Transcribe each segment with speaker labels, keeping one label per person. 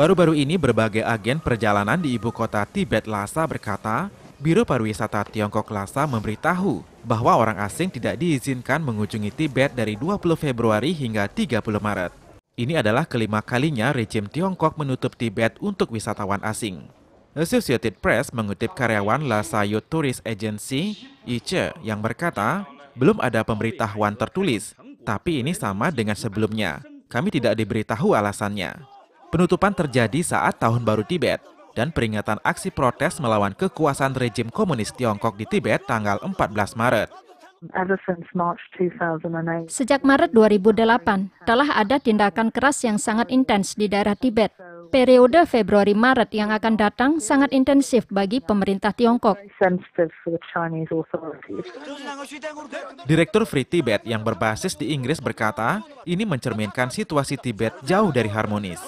Speaker 1: Baru-baru ini berbagai agen perjalanan di ibu kota Tibet Lhasa berkata, Biro Pariwisata Tiongkok Lhasa memberitahu bahwa orang asing tidak diizinkan mengunjungi Tibet dari 20 Februari hingga 30 Maret. Ini adalah kelima kalinya rejim Tiongkok menutup Tibet untuk wisatawan asing. Associated Press mengutip karyawan Lhasa Youth Tourist Agency, Iche, yang berkata, belum ada pemberitahuan tertulis, tapi ini sama dengan sebelumnya. Kami tidak diberitahu alasannya. Penutupan terjadi saat Tahun Baru Tibet dan peringatan aksi protes melawan kekuasaan rejim komunis Tiongkok di Tibet tanggal 14 Maret.
Speaker 2: Sejak Maret 2008, telah ada tindakan keras yang sangat intens di daerah Tibet. Periode Februari-Maret yang akan datang sangat intensif bagi pemerintah Tiongkok.
Speaker 1: Direktur Free Tibet yang berbasis di Inggris berkata, ini mencerminkan situasi Tibet jauh dari harmonis.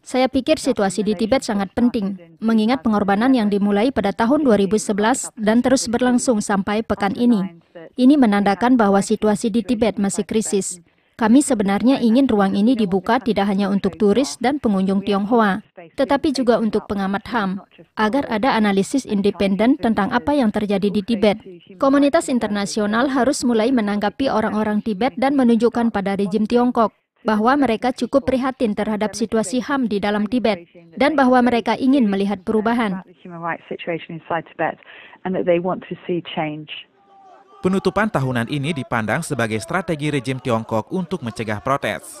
Speaker 2: Saya pikir situasi di Tibet sangat penting, mengingat pengorbanan yang dimulai pada tahun 2011 dan terus berlangsung sampai pekan ini. Ini menandakan bahwa situasi di Tibet masih krisis. Kami sebenarnya ingin ruang ini dibuka tidak hanya untuk turis dan pengunjung Tionghoa, tetapi juga untuk pengamat HAM, agar ada analisis independen tentang apa yang terjadi di Tibet. Komunitas internasional harus mulai menanggapi orang-orang Tibet dan menunjukkan pada rejim Tiongkok bahwa mereka cukup prihatin terhadap situasi HAM di dalam Tibet dan bahwa mereka ingin melihat perubahan.
Speaker 1: Penutupan tahunan ini dipandang sebagai strategi rejim Tiongkok untuk mencegah protes.